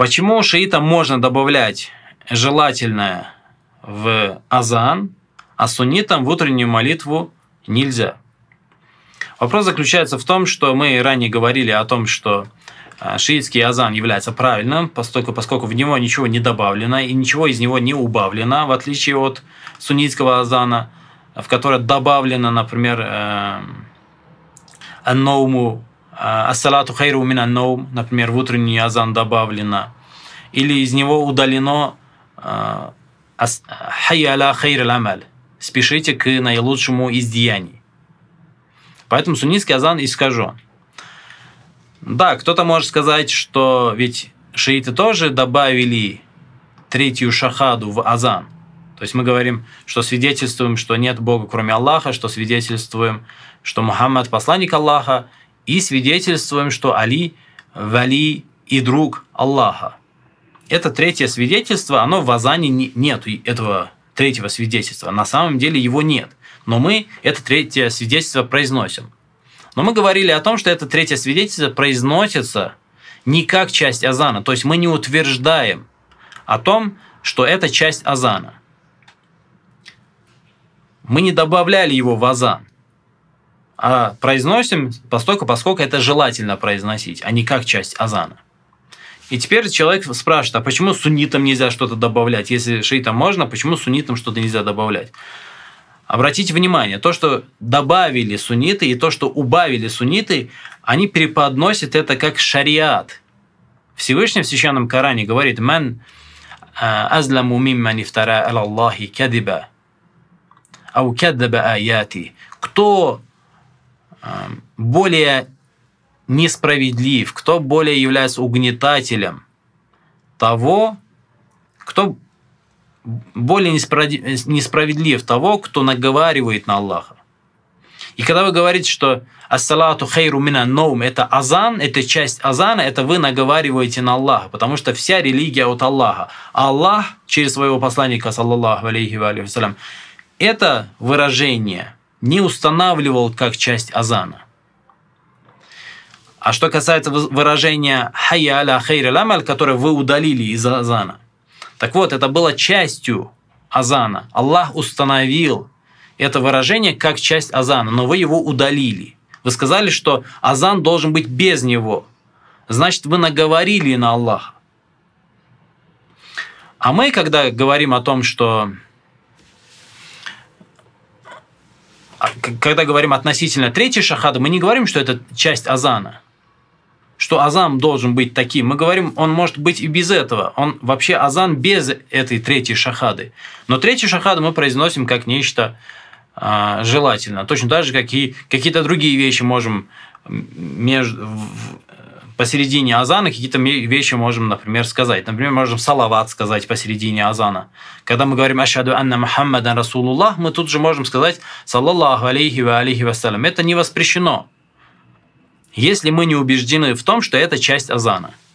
Почему шиитам можно добавлять желательное в азан, а суннитам в утреннюю молитву нельзя? Вопрос заключается в том, что мы ранее говорили о том, что а, шиитский азан является правильным, поскольку, поскольку в него ничего не добавлено и ничего из него не убавлено, в отличие от суннитского азана, в которое добавлено, например, «Аноуму эм, а, «Ассалату хайру мина ноум», например, в утренний азан добавлено, или из него удалено а, «Хайя аля хайр амаль» «Спешите к наилучшему из деяний». Поэтому суннитский азан искажен. Да, кто-то может сказать, что ведь шииты тоже добавили третью шахаду в азан. То есть мы говорим, что свидетельствуем, что нет Бога, кроме Аллаха, что свидетельствуем, что Мухаммад – посланник Аллаха, и свидетельствуем, что Али – вали и друг Аллаха. Это третье свидетельство, оно в Азане нет этого третьего свидетельства. На самом деле его нет. Но мы это третье свидетельство произносим. Но мы говорили о том, что это третье свидетельство произносится не как часть азана. То есть мы не утверждаем о том, что это часть азана. Мы не добавляли его в азан а произносим постольку, поскольку это желательно произносить, а не как часть азана. И теперь человек спрашивает, а почему суннитам нельзя что-то добавлять? Если шиитам можно, почему суннитам что-то нельзя добавлять? Обратите внимание, то, что добавили сунниты и то, что убавили сунниты, они преподносят это как шариат. Всевышний в Священном Коране говорит мен э, азламу мимман ифтара Аллахи кадиба» «Ау кадиба аяти» Кто более несправедлив, кто более является угнетателем того, кто более несправедлив того, кто наговаривает на Аллаха. И когда вы говорите, что ассалату хейру мина ноум, это азан, это часть азана, это вы наговариваете на Аллаха, потому что вся религия от Аллаха. А Аллах через своего посланника, саллаллаху алейхи ва алейхи это выражение – не устанавливал как часть азана. А что касается выражения «хайя аля хейр амаль», которое вы удалили из азана. Так вот, это было частью азана. Аллах установил это выражение как часть азана, но вы его удалили. Вы сказали, что азан должен быть без него. Значит, вы наговорили на Аллаха. А мы, когда говорим о том, что когда говорим относительно третьей шахады, мы не говорим, что это часть азана, что азан должен быть таким. Мы говорим, он может быть и без этого. Он вообще азан без этой третьей шахады. Но третью шахаду мы произносим как нечто э, желательно. Точно так же, как и какие-то другие вещи можем между, в, посередине азана какие-то вещи можем, например, сказать. Например, можем салават сказать посередине азана. Когда мы говорим «Ашаду анна Мухаммадан Расулуллах», мы тут же можем сказать «Салаллаху алейхи ва алейхи вассалям». Это не воспрещено, если мы не убеждены в том, что это часть азана –